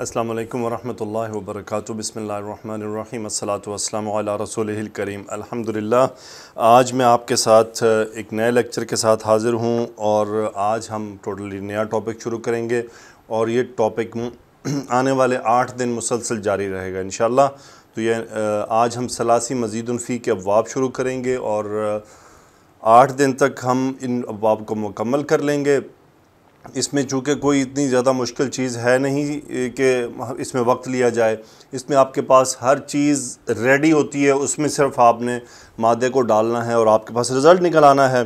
अस्सलाम वालेकुम वरहमतुल्लाहि व बरकातुहू बिस्मिल्लाहिर रहमानिर रहीम अस्सलातु अला करीम अल्हम्दुलिल्लाह आज मैं आपके साथ एक नए लेक्चर के साथ हाज़िर हूँ और आज हम टोटली नया टॉपिक शुरू करेंगे और ये टॉपिक आने वाले आठ दिन मुसलसल जारी रहेगा इन तो ये आज हम सलासी मजीदनफ़ी के अवाब शुरू करेंगे और आठ दिन तक हम इन अवाब को मुकम्मल कर लेंगे इसमें चूँकि कोई इतनी ज़्यादा मुश्किल चीज़ है नहीं कि इसमें वक्त लिया जाए इसमें आपके पास हर चीज़ रेडी होती है उसमें सिर्फ आपने मादे को डालना है और आपके पास रिज़ल्ट निकल आना है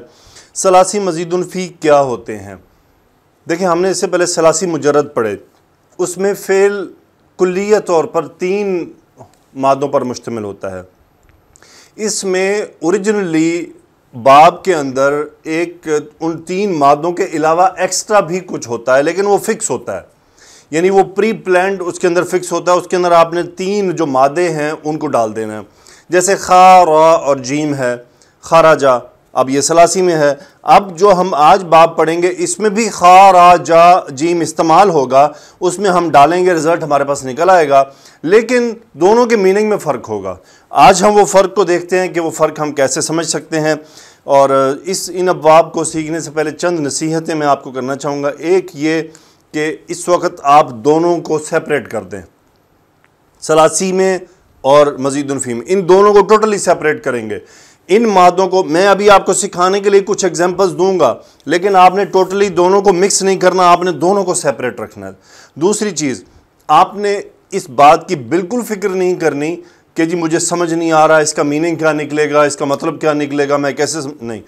सलासी मजीदुलफ़ी क्या होते हैं देखिए हमने इससे पहले सलासी मुजरद पढ़े उसमें फेल कुल्लिय तौर पर तीन मादों पर मुश्तमिल होता है इसमें औरिजिनली बाब के अंदर एक उन तीन मादों के अलावा एक्स्ट्रा भी कुछ होता है लेकिन वो फिक्स होता है यानी वो प्री प्लान उसके अंदर फिक्स होता है उसके अंदर आपने तीन जो मादे हैं उनको डाल देना है जैसे खा रा और जीम है खाराजा अब ये सलासी में है अब जो हम आज बाब पढ़ेंगे इसमें भी खा रा जा जीम इस्तेमाल होगा उसमें हम डालेंगे रिज़ल्ट हमारे पास निकल आएगा लेकिन दोनों के मीनिंग में फ़र्क होगा आज हम वो फ़र्क को देखते हैं कि वो फ़र्क हम कैसे समझ सकते हैं और इस इन अबाब को सीखने से पहले चंद नसीहतें मैं आपको करना चाहूँगा एक ये कि इस वक्त आप दोनों को सेपरेट कर दें सलासी में और मजीदनफी में इन दोनों को टोटली सेपरेट करेंगे इन मादों को मैं अभी आपको सिखाने के लिए कुछ एग्जांपल्स दूंगा लेकिन आपने टोटली दोनों को मिक्स नहीं करना आपने दोनों को सेपरेट रखना है दूसरी चीज़ आपने इस बात की बिल्कुल फिक्र नहीं करनी कि जी मुझे समझ नहीं आ रहा इसका मीनिंग क्या निकलेगा इसका मतलब क्या निकलेगा मैं कैसे सम... नहीं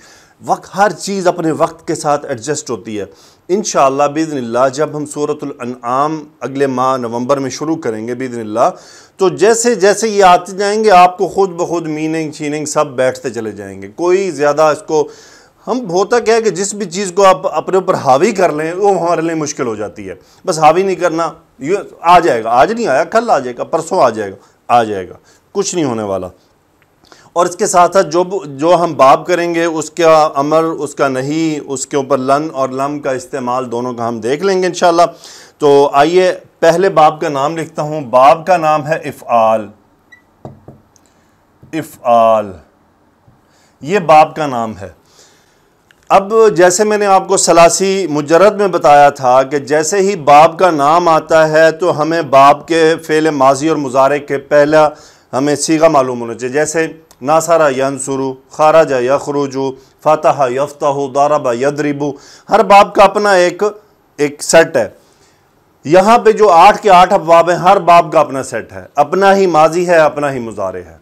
वक्त हर चीज़ अपने वक्त के साथ एडजस्ट होती है इन बिदनल्ला जब हम सूरतम अगले माह नवंबर में शुरू करेंगे बिदनल्ला तो जैसे जैसे ये आते जाएंगे आपको ख़ुद ब खुद मीनिंग शीनिंग सब बैठते चले जाएंगे कोई ज़्यादा इसको हम होता क्या है कि जिस भी चीज़ को आप अपने ऊपर हावी कर लें वो हमारे लिए मुश्किल हो जाती है बस हावी नहीं करना ये आ जाएगा आज नहीं आया कल आ जाएगा परसों आ जाएगा आ जाएगा कुछ नहीं होने वाला और इसके साथ साथ जो जो हम बाब करेंगे उसका अमर उसका नहीं उसके ऊपर लन और लम का इस्तेमाल दोनों का हम देख लेंगे इन तो आइए पहले बाब का नाम लिखता हूँ बाब का नाम है इफ़ाल इफ़ाल ये बाब का नाम है अब जैसे मैंने आपको सलासी मुजरद में बताया था कि जैसे ही बाप का नाम आता है तो हमें बाप के फ़ेल माजी और मुजारे के पहला हमें सीगा मालूम होना चाहिए जैसे नासारा खारा खाराजा यखरुजू फ़ातहा यफ्ताह दाराबा यदरीबू हर बाप का अपना एक एक सेट है यहाँ पे जो आठ के आठ अफवाब हैं हर बाप का अपना सेट है अपना ही माजी है अपना ही मुजारे है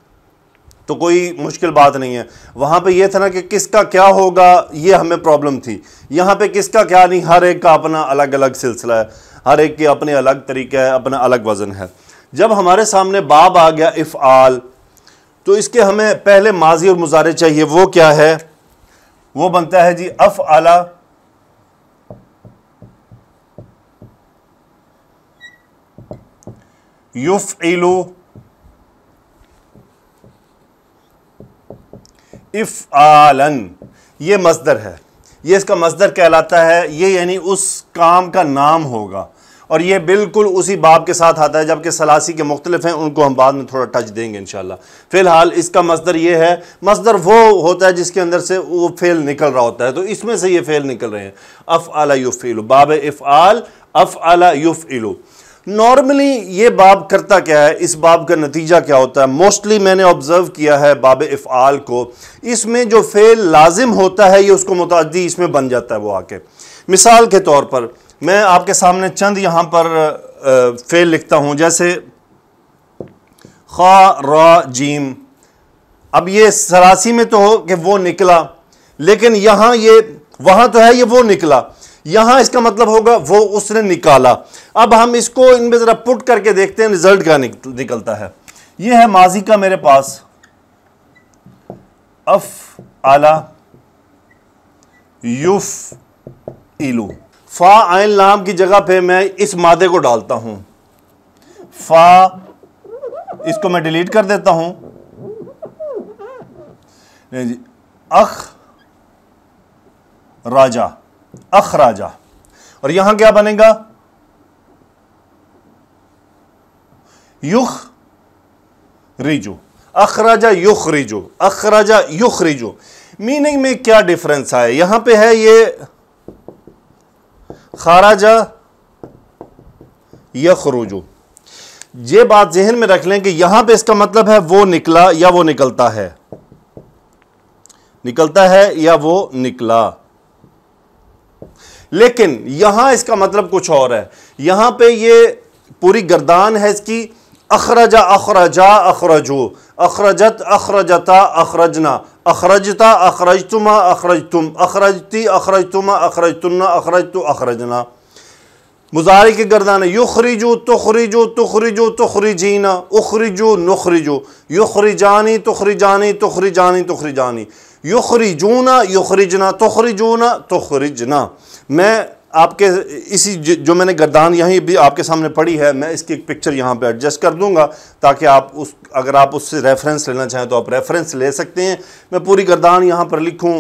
तो कोई मुश्किल बात नहीं है वहाँ पे ये था ना कि किसका क्या होगा ये हमें प्रॉब्लम थी यहाँ पे किसका क्या नहीं हर एक का अपना अलग अलग सिलसिला है हर एक के अपने अलग तरीका है अपना अलग वज़न है जब हमारे सामने बाब आ गया इफ आल तो इसके हमें पहले माजी और मुजारे चाहिए वो क्या है वो बनता है जी अफ़ आला युफ़ इलू इफ़ आलन ये मजदर है ये इसका मजदर कहलाता है ये यानी उस काम का नाम होगा और ये बिल्कुल उसी बाब के साथ आता है जबकि सलासी के मुख्तलिफ हैं उनको हम बाद में थोड़ा टच देंगे इन फ़िलहाल इसका मज़दर ये है मज़दर वो होता है जिसके अंदर से वो फेल निकल रहा होता है तो इसमें से ये फेल निकल रहे हैं अफ़ आला युफ़ इलू बाब इफ़ आल अफ़ आला युफ़ इलू नॉर्मली ये बाब करता क्या है इस बाब का नतीजा क्या होता है मोस्टली मैंने ऑब्ज़र्व किया है बाब इफ़ाल को इसमें जो फ़ेल लाजिम होता है ये उसको मुतदी इसमें बन जाता है वो आके मिसाल के तौर पर मैं आपके सामने चंद यहाँ पर फ़ेल लिखता हूँ जैसे खा रा जीम अब ये सरासी में तो हो कि वो निकला लेकिन यहाँ ये वहाँ तो है ये वो निकला यहां इसका मतलब होगा वो उसने निकाला अब हम इसको इनमें ज़रा पुट करके देखते हैं रिजल्ट क्या निकलता है ये है माजी का मेरे पास अफ आला युफ इलू फा आयन लाम की जगह पे मैं इस मादे को डालता हूं फा इसको मैं डिलीट कर देता जी अख राजा अखराजा और यहां क्या बनेगा युख रिजू अखराजा युख रिजो अखराजा युख रिजू मीनिंग में क्या डिफरेंस आए यहां पे है ये खाराजा रोजो ये बात जहन में रख लें कि यहां पे इसका मतलब है वो निकला या वो निकलता है निकलता है या वो निकला लेकिन यहां इसका मतलब कुछ और है यहां पे ये पूरी गर्दान है इसकी अखरजा अखरजा अखरजो अखरजत अखरजता अखरजना अखरजता अखरज तुम अखरज तुम अखरजती अखरज तुम अखरज तुमना अखरज तु अखरजना मुजारे की गर्दान युखरिजो तुखरिजो तुखरिजो तुखरिजीना उखरिजो नुखरिजो युखरिजानी तुखरिजानी तुखरिजानी तुखरिजानी युखरिजूना युखरिजना तुखरिजूना तुखरिजना मैं आपके इसी जो मैंने गर्दान यहीं भी आपके सामने पड़ी है मैं इसकी एक पिक्चर यहाँ पे एडजस्ट कर दूंगा ताकि आप उस अगर आप उससे रेफरेंस लेना चाहें तो आप रेफरेंस ले सकते हैं मैं पूरी गर्दान यहाँ पर लिखूँ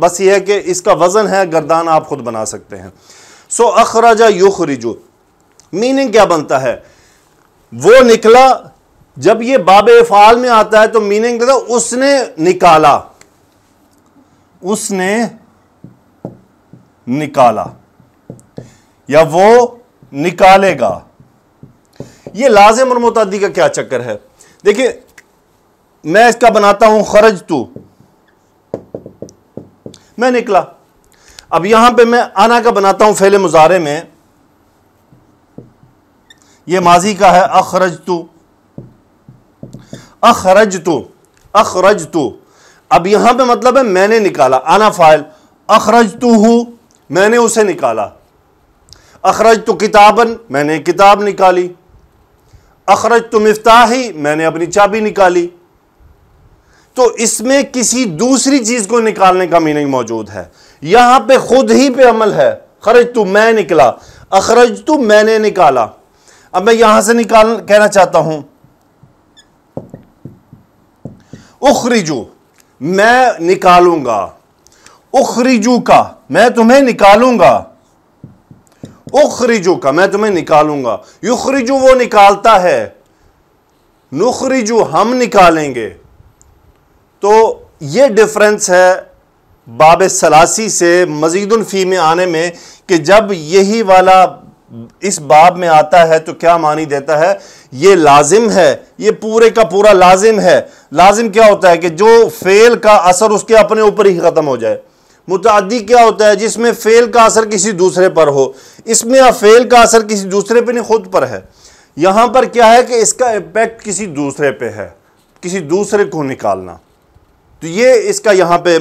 बस ये है कि इसका वज़न है गर्दान आप ख़ुद बना सकते हैं सो अखराजा युखरिजू मीनिंग क्या बनता है वो निकला जब ये बाब फाल में आता है तो मीनिंग तो उसने निकाला उसने निकाला या वो निकालेगा ये लाजिम और मोतादी का क्या चक्कर है देखिए मैं इसका बनाता हूं खरज तू मैं निकला अब यहां पे मैं आना का बनाता हूं फैले मुजारे में यह माजी का है अखरज तू अखरज तू अखरज तू अब यहां पे मतलब है मैंने निकाला आना फाइल अखरज तू हूं मैंने उसे निकाला अखरज तो किताबन मैंने किताब निकाली अखरज तो ही मैंने अपनी चाबी निकाली तो इसमें किसी दूसरी चीज को निकालने का मीनिंग मौजूद है यहां पे खुद ही पे अमल है खरज तू मैं निकला अखरज तू मैंने निकाला अब मैं यहां से निकाल कहना चाहता हूं उखरीजू मैं निकालूंगा उखरीजू का मैं तुम्हें निकालूंगा उखरीजू का मैं तुम्हें निकालूंगा युखरीजू वो निकालता है नुखरीजू हम निकालेंगे तो ये डिफरेंस है बाब सलासी से मजीदुल फी में आने में कि जब यही वाला इस बाब में आता है तो क्या मानी देता है ये लाजिम है ये पूरे का पूरा लाजिम है लाजिम क्या होता है कि जो फेल का असर उसके अपने ऊपर ही ख़त्म हो जाए मुतादी क्या होता है जिसमें फेल का असर किसी दूसरे पर हो इसमें फेल का असर किसी दूसरे पर नहीं खुद पर है यहां पर क्या है कि इसका इम्पैक्ट किसी दूसरे पे है किसी दूसरे को निकालना तो ये इसका यहां पे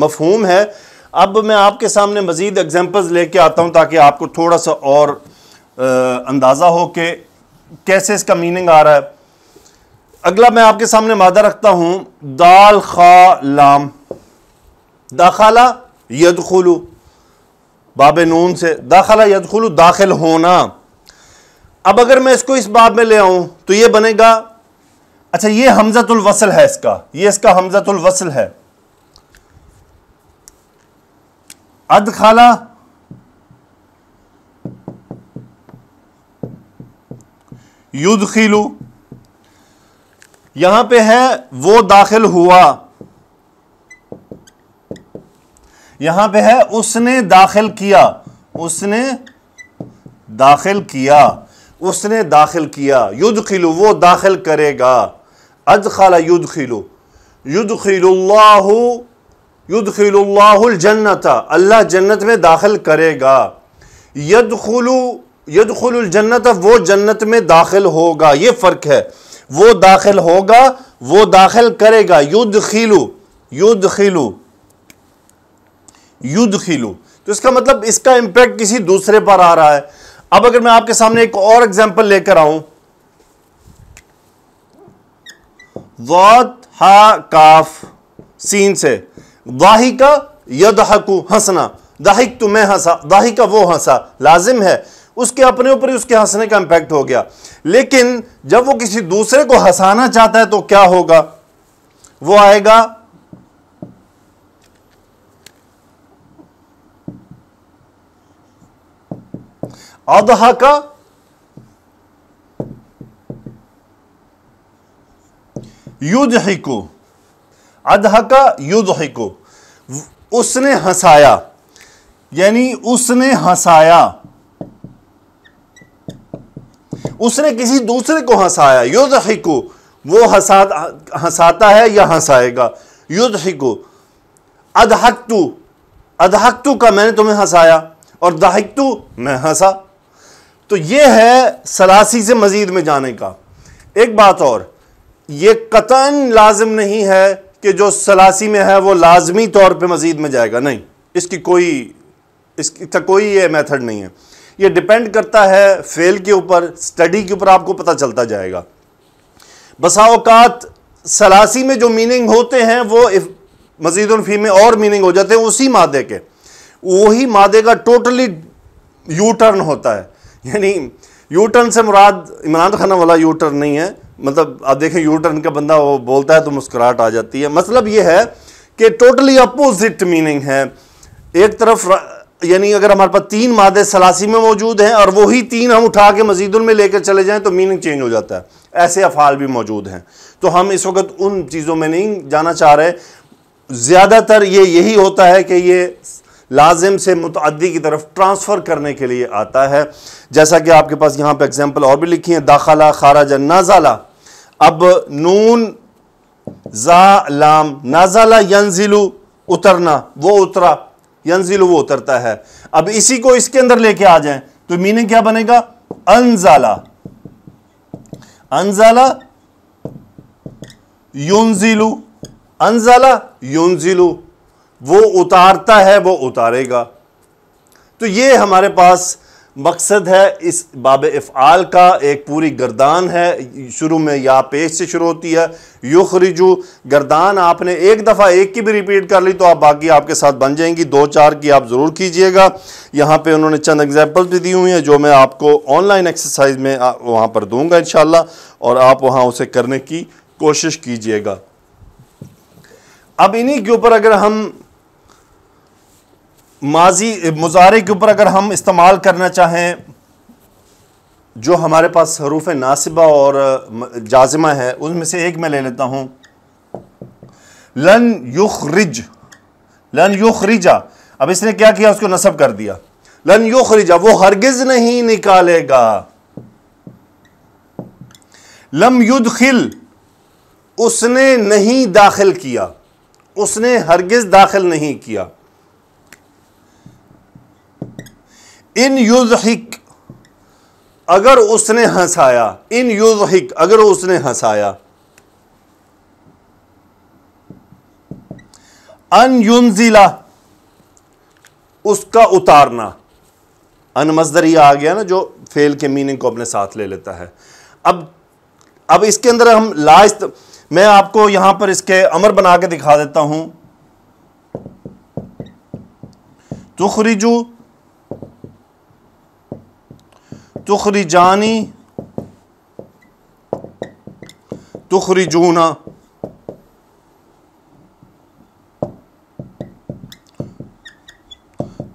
मफहूम है अब मैं आपके सामने मज़ीद एग्जाम्पल्स लेके आता हूँ ताकि आपको थोड़ा सा और आ, अंदाज़ा हो कि कैसे इसका मीनिंग आ रहा है अगला मैं आपके सामने मादा रखता हूँ दाल खा लाम दाखला खुलू बाब नून से दाखला यद खुलू दाखिल होना अब अगर मैं इसको इस बाब में ले आऊं तो ये बनेगा अच्छा ये वसल है इसका ये इसका वसल है अदखला खिलू यहां पे है वो दाखिल हुआ यहां पे है उसने दाखिल किया उसने दाखिल किया उसने दाखिल किया युद्ध खिलू वो दाखिल करेगा अदखला युद्ध खिलू युद्ध खिलू जन्नता अल्लाह जन्नत में दाखिल करेगा यदखुलू जन्नत वो जन्नत में दाखिल होगा ये फ़र्क है वो दाखिल होगा वो दाखिल करेगा युद्ध खिलू युद्ध खिलू युद्ध खिलु तो इसका मतलब इसका इम्पैक्ट किसी दूसरे पर आ रहा है अब अगर मैं आपके सामने एक और एग्जाम्पल लेकर आऊं वाद हा काफ सीन से दाहिका यदहकू हंसना दाहिक तो मैं हंसा दाहिका वो हंसा लाजिम है उसके अपने ऊपर ही उसके हंसने का इंपैक्ट हो गया लेकिन जब वो किसी दूसरे को हंसाना चाहता है तो क्या होगा वो आएगा अदहा का को अदहका युदहिको उसने हंसाया यानी उसने हंसाया उसने किसी दूसरे को हंसाया युदहिको वो हंसा हंसाता है या हंसाएगा युदहिको अधहकतु अधहकतु का मैंने तुम्हें हंसाया और दाहिकतु मैं हंसा तो ये है सलासी से मज़ीद में जाने का एक बात और ये कतन लाजिम नहीं है कि जो सलासी में है वो लाजमी तौर पर मज़ीद में जाएगा नहीं इसकी कोई इसका कोई ये मेथड नहीं है ये डिपेंड करता है फेल के ऊपर स्टडी के ऊपर आपको पता चलता जाएगा बसाओकात सलासी में जो मीनिंग होते हैं वो मजीद में और मीनिंग हो जाते हैं उसी मादे के वही मादे का टोटली यू टर्न होता है यानी यू टर्न से मुराद इमरान खाना वाला यू टर्न नहीं है मतलब आप देखें यू टर्न का बंदा वो बोलता है तो मुस्कुराहट आ जाती है मतलब ये है कि टोटली अपोजिट मीनिंग है एक तरफ यानी अगर हमारे पास तीन मादे सलासी में मौजूद हैं और वही तीन हम उठा के मजीदुल में लेकर चले जाएं तो मीनिंग चेंज हो जाता है ऐसे अफाल भी मौजूद हैं तो हम इस वक्त उन चीज़ों में नहीं जाना चाह रहे ज़्यादातर ये यही होता है कि ये लाजिम से मुतदी की तरफ ट्रांसफ़र करने के लिए आता है जैसा कि आपके पास यहाँ पर एग्जाम्पल और भी लिखी है दाखला खाराज नाजाला अब नून जा लाम नाजाला यंजिलू उतरना वो उतरा यंजिलू वो उतरता है अब इसी को इसके अंदर लेके आ जाए तो मीनिंग क्या बनेगा अनजाला अनजाला युनजिलू अनजाला युनजिलू वो उतारता है वो उतारेगा तो ये हमारे पास मकसद है इस बाब अफ़ाल का एक पूरी गर्दान है शुरू में या पेश से शुरू होती है युखरिजू गर्दान आपने एक दफ़ा एक की भी रिपीट कर ली तो आप बाकी आपके साथ बन जाएंगी दो चार की आप ज़रूर कीजिएगा यहाँ पे उन्होंने चंद एग्जाम्पल भी दी हुई हैं जो मैं आपको ऑनलाइन एक्सरसाइज में वहाँ पर दूँगा इन और आप वहाँ उसे करने की कोशिश कीजिएगा अब इन्हीं के ऊपर अगर हम माजी मुजारे के ऊपर अगर हम इस्तेमाल करना चाहें जो हमारे पास हरूफ नासिबा और जाजमा है उनमें से एक मैं ले लेता हूं लन रिज लन रिजा अब इसने क्या किया उसको नसब कर दिया लन रिजा वो हरगिज नहीं निकालेगा लम खिल उसने नहीं दाखिल किया उसने हरगिज दाखिल नहीं किया इन युजहिक अगर उसने हंसाया इन युजहिक अगर उसने हंसाया अन युनजिला उसका उतारना अन मजदरिया आ गया ना जो फेल के मीनिंग को अपने साथ ले लेता है अब अब इसके अंदर हम लास्ट मैं आपको यहां पर इसके अमर बना के दिखा देता हूं तुखरिजू तुखरी जानी तुखरी जूना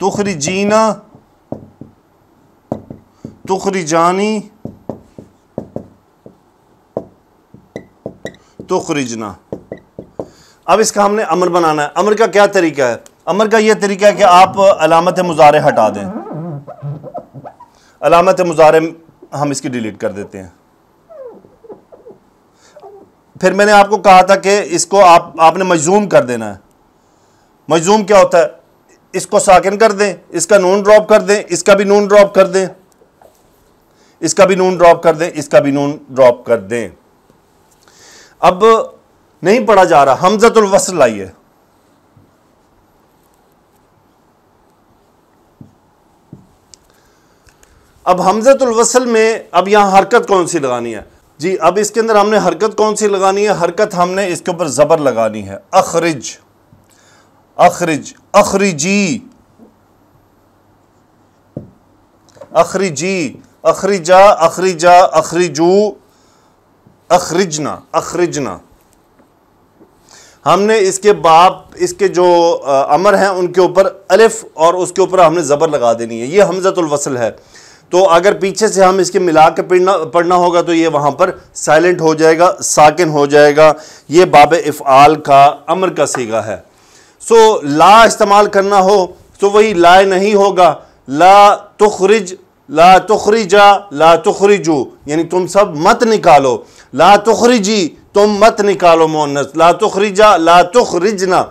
तुखरी जीना तुखरी जानी जना अब इसका हमने अमर बनाना है अमर का क्या तरीका है अमर का यह तरीका है कि आप अलामत मुजारे हटा दें अलामत मुजारे हम इसकी डिलीट कर देते हैं फिर मैंने आपको कहा था कि इसको आप आपने मजूम कर देना है मजूम क्या होता है इसको साकिन कर दें इसका नून ड्रॉप कर दें इसका भी नून ड्रॉप कर दें इसका भी नून ड्रॉप कर दें इसका भी नून ड्रॉप कर दें अब नहीं पढ़ा जा रहा हमजतुल वसल लाइए अब हमजतुलवसल में अब यहाँ हरकत कौन सी लगानी है जी अब इसके अंदर हमने हरकत कौन सी लगानी है हरकत हमने इसके ऊपर ज़बर लगानी है अखरिज अखरिज अखरिजी अखरिजी अखरिजा अखरिजा अखरिजू अखरिजना अखरिजना हमने इसके बाप इसके जो अमर हैं उनके ऊपर अलिफ और उसके ऊपर हमने ज़बर लगा देनी है ये हमजतुलवसल है तो अगर पीछे से हम इसके मिला के पढ़ना पढ़ना होगा तो ये वहाँ पर साइलेंट हो जाएगा साकिन हो जाएगा ये बाब इफ़ाल का अमर का सीगा है सो ला इस्तेमाल करना हो तो वही ला नहीं होगा ला तुखरिज ला तुखरिजा ला तुखरिजू यानी तुम सब मत निकालो ला तुखरिजी तुम मत निकालो मोनस ला तुखरिजा ला तुखरिजना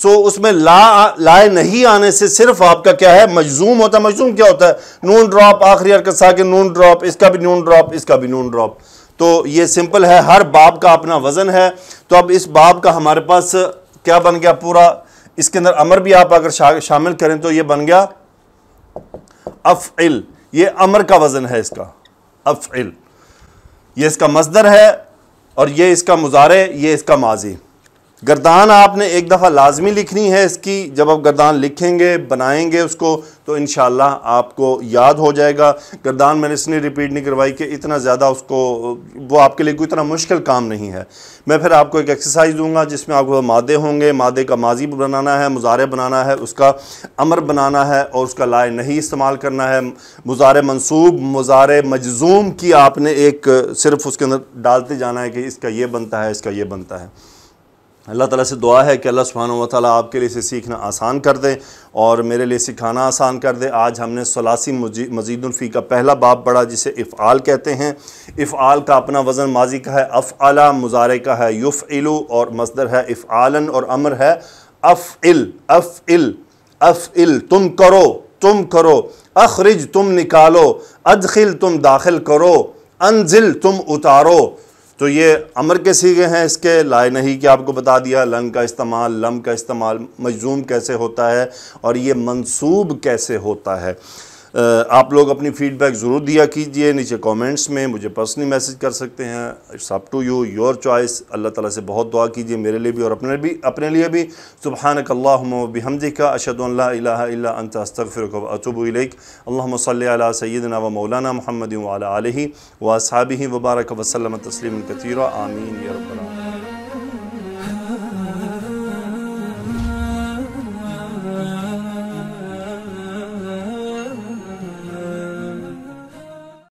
सो उसमें ला लाए नहीं आने से सिर्फ आपका क्या है मजजूम होता है मजजूम क्या होता है नून ड्रॉप आखिरी हरकत के नून ड्रॉप इसका भी नून ड्रॉप इसका भी नून ड्रॉप तो ये सिंपल है हर बाब का अपना वज़न है तो अब इस बाब का हमारे पास क्या बन गया पूरा इसके अंदर अमर भी आप अगर शा, शामिल करें तो ये बन गया अफ इल ये अमर का वज़न है इसका अफ इल ये इसका मजदर है और ये इसका मुजारे ये इसका माजी गर्दान आपने एक दफ़ा लाजमी लिखनी है इसकी जब आप गर्दान लिखेंगे बनाएंगे उसको तो इन आपको याद हो जाएगा गर्दान मैंने इसलिए रिपीट नहीं करवाई कि इतना ज़्यादा उसको वो आपके लिए कोई इतना मुश्किल काम नहीं है मैं फिर आपको एक एक्सरसाइज दूंगा जिसमें आपको मादे होंगे मादे का माजी बनाना है मुजारे बनाना है उसका अमर बनाना है और उसका लाए नहीं इस्तेमाल करना है मुजार मनसूब मुजार मजजूम की आपने एक सिर्फ उसके अंदर डालते जाना है कि इसका ये बनता है इसका ये बनता है अल्लाह ताला से दुआ है कि अल्लाह सुबहान व आपके लिए इसे सीखना आसान कर दे और मेरे लिए सिखाना आसान कर दे आज हमने सलासी मजीदुलफ़ी का पहला बाप पढ़ा जिसे इफ़ाल कहते हैं इफ़ाल का अपना वज़न माजी का है अफ़ अला मुजारे का है युफ़ इलू और मजदर है इफ़ आलन और अमर है अफ़ इल अफ़ इल अफ़ इल तुम करो तुम करो अखरिज तुम निकालो अदखिल तुम दाखिल करो अनजिल तुम उतारो तो ये अमर के सीगे हैं इसके लाए नहीं कि आपको बता दिया लंग का इस्तेमाल लम का इस्तेमाल मजजूम कैसे होता है और ये मंसूब कैसे होता है आप लोग अपनी फीडबैक ज़रूर दिया कीजिए नीचे कमेंट्स में मुझे पर्सनली मैसेज कर सकते हैं it's up to you your choice Allah ताला से बहुत दुआ कीजिए मेरे लिए भी और अपने भी अपने लिए भी सुबहानक हमदी का अशद अस्तफ़िर अतुबलैक अल्लाम सैदना व मौलाना महमद वाल वसाबी वबारक वसलम तस्लिम कतीरा आमीन